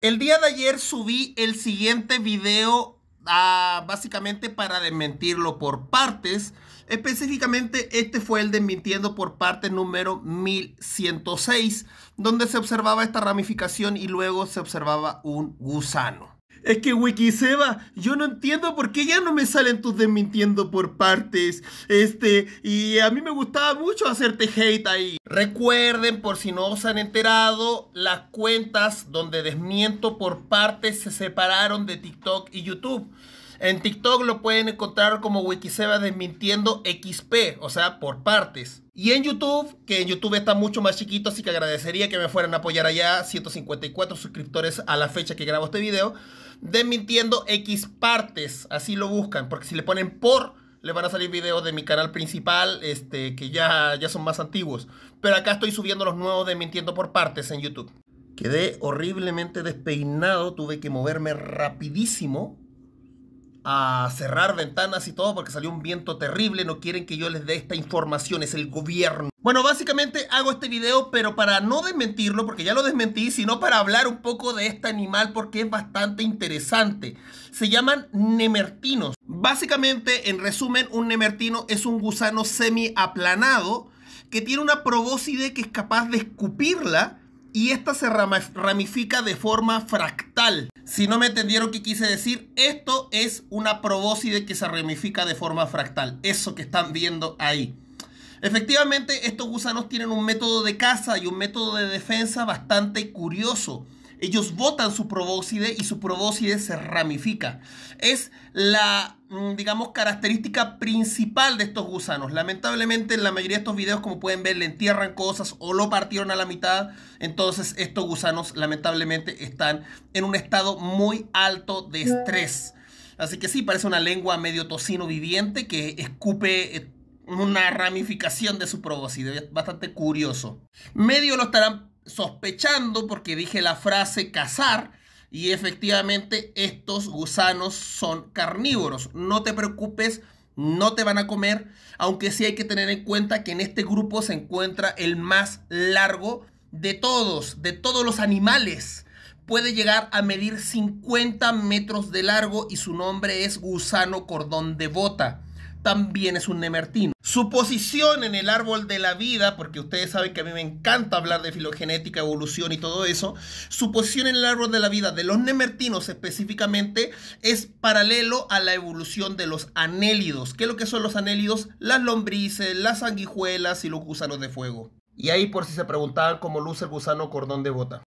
El día de ayer subí el siguiente video ah, básicamente para desmentirlo por partes. Específicamente este fue el desmintiendo por parte número 1106, donde se observaba esta ramificación y luego se observaba un gusano. Es que Wikiseba, yo no entiendo por qué ya no me salen tus desmintiendo por partes. Este, y a mí me gustaba mucho hacerte hate ahí. Recuerden, por si no os han enterado, las cuentas donde desmiento por partes se separaron de TikTok y YouTube. En TikTok lo pueden encontrar como Wikiseba desmintiendo XP, o sea, por partes. Y en YouTube, que en YouTube está mucho más chiquito, así que agradecería que me fueran a apoyar allá. 154 suscriptores a la fecha que grabo este video. mintiendo X partes, así lo buscan, porque si le ponen por, le van a salir videos de mi canal principal, este, que ya, ya son más antiguos. Pero acá estoy subiendo los nuevos de mintiendo por partes en YouTube. Quedé horriblemente despeinado, tuve que moverme rapidísimo a cerrar ventanas y todo porque salió un viento terrible, no quieren que yo les dé esta información, es el gobierno. Bueno, básicamente hago este video, pero para no desmentirlo, porque ya lo desmentí, sino para hablar un poco de este animal porque es bastante interesante. Se llaman nemertinos. Básicamente, en resumen, un nemertino es un gusano semi aplanado que tiene una probóscide que es capaz de escupirla y esta se ramifica de forma fractal. Si no me entendieron qué quise decir, esto es una probóscide que se ramifica de forma fractal. Eso que están viendo ahí. Efectivamente, estos gusanos tienen un método de caza y un método de defensa bastante curioso ellos botan su probóscide y su probóscide se ramifica. Es la, mm, digamos, característica principal de estos gusanos. Lamentablemente en la mayoría de estos videos, como pueden ver, le entierran cosas o lo partieron a la mitad. Entonces estos gusanos lamentablemente están en un estado muy alto de estrés. Así que sí, parece una lengua medio tocino viviente que escupe eh, una ramificación de su probóscide. Bastante curioso. Medio lo estarán sospechando porque dije la frase cazar y efectivamente estos gusanos son carnívoros. No te preocupes, no te van a comer, aunque sí hay que tener en cuenta que en este grupo se encuentra el más largo de todos, de todos los animales. Puede llegar a medir 50 metros de largo y su nombre es gusano cordón de bota. También es un nemertino. Su posición en el árbol de la vida, porque ustedes saben que a mí me encanta hablar de filogenética, evolución y todo eso, su posición en el árbol de la vida de los nemertinos específicamente es paralelo a la evolución de los anélidos. ¿Qué es lo que son los anélidos? Las lombrices, las sanguijuelas y los gusanos de fuego. Y ahí por si se preguntaban cómo luce el gusano cordón de bota.